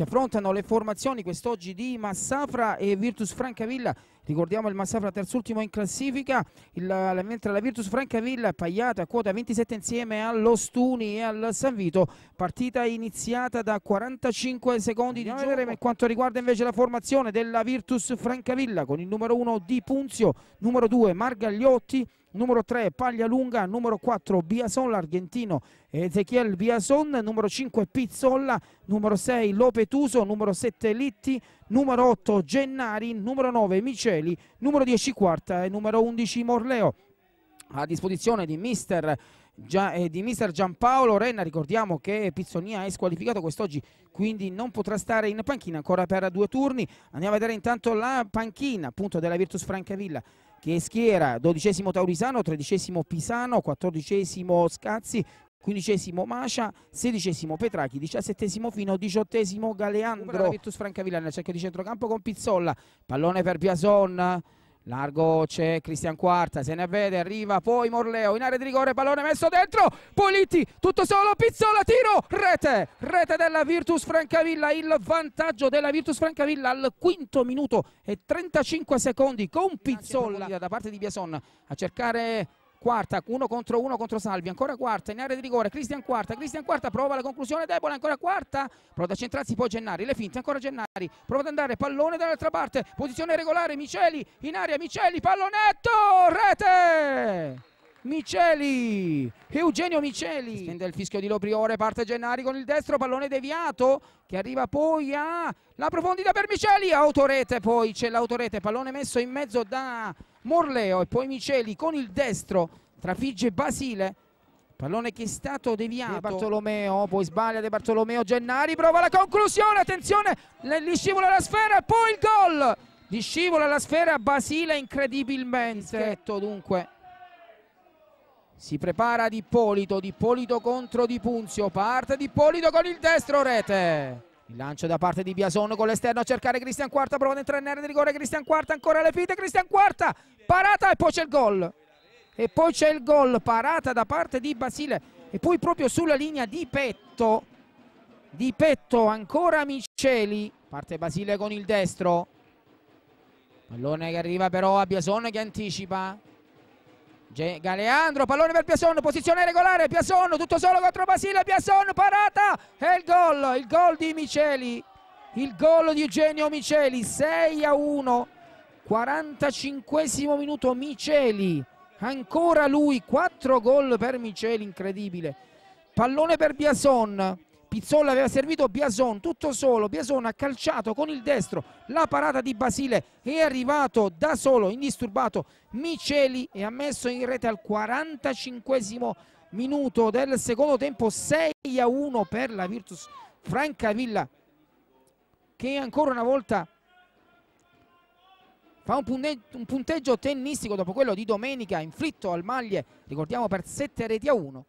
Si affrontano le formazioni quest'oggi di Massafra e Virtus Francavilla ricordiamo il Massafra terzultimo in classifica, il, mentre la Virtus Francavilla pagliata a quota 27 insieme allo Stuni e al San Vito, partita iniziata da 45 secondi di gioco. Per quanto riguarda invece la formazione della Virtus Francavilla con il numero 1 Di Punzio, numero 2 Margagliotti, numero 3 Paglialunga, numero 4 Biason l'argentino Ezechiel Biason, numero 5 Pizzolla, numero 6 Lopetuso, numero 7 Litti, numero 8 Gennari, numero 9 Miceli. Cieli, numero 10 Quarta e numero 11 Morleo a disposizione di mister Gia, eh, di mister Giampaolo Renna ricordiamo che Pizzonia è squalificato quest'oggi quindi non potrà stare in panchina ancora per due turni andiamo a vedere intanto la panchina appunto della Virtus Francavilla che schiera dodicesimo Taurisano, tredicesimo Pisano, quattordicesimo Scazzi, quindicesimo Macia, sedicesimo Petrachi, diciassettesimo Fino, diciottesimo Galeandro. La Virtus Francavilla cerca di centrocampo con Pizzolla, pallone per Piason. Largo c'è Cristian Quarta, se ne vede, arriva poi Morleo in area di rigore, pallone messo dentro, Politi, tutto solo, Pizzola, tiro, rete, rete della Virtus Francavilla, il vantaggio della Virtus Francavilla al quinto minuto e 35 secondi con Pizzola da parte di Biason a cercare quarta, uno contro uno contro Salvi, ancora quarta in area di rigore, Cristian quarta, Cristian quarta, prova la conclusione debole, ancora quarta, prova ad accentrarsi poi Gennari, le finte, ancora Gennari, prova ad andare, pallone dall'altra parte, posizione regolare, Miceli in area, Miceli, pallonetto, rete! Miceli, Eugenio Miceli spende il fischio di Lopriore, parte Gennari con il destro, pallone deviato che arriva poi alla profondità per Miceli, autorete poi c'è l'autorete, pallone messo in mezzo da Morleo e poi Miceli con il destro trafigge Basile pallone che è stato deviato De Bartolomeo, poi sbaglia De Bartolomeo Gennari prova la conclusione, attenzione gli scivola la sfera e poi il gol gli scivola la sfera Basile incredibilmente Schietto, dunque si prepara Di Polito, Di Polito contro Di Punzio, parte Di Polito con il destro, rete. Il lancio da parte di Biason con l'esterno a cercare Cristian Quarta, prova ad entrare in area di rigore Cristian Quarta, ancora le finte, Cristian Quarta, parata e poi c'è il gol. E poi c'è il gol, parata da parte di Basile e poi proprio sulla linea di petto, di petto ancora Miceli, parte Basile con il destro. Pallone che arriva però a Biason che anticipa, Galeandro, pallone per Piasson, posizione regolare, Piasson, tutto solo contro Basile, Piasson, parata e il gol, il gol di Miceli, il gol di Eugenio Miceli, 6 a 1, 45 minuto Miceli, ancora lui, 4 gol per Miceli, incredibile, pallone per Piasson, Pizzolla aveva servito Biason tutto solo, Biason ha calciato con il destro la parata di Basile è arrivato da solo indisturbato Miceli e ha messo in rete al 45 minuto del secondo tempo 6 a 1 per la Virtus Francavilla che ancora una volta fa un punteggio tennistico dopo quello di domenica inflitto al Maglie ricordiamo per 7 reti a 1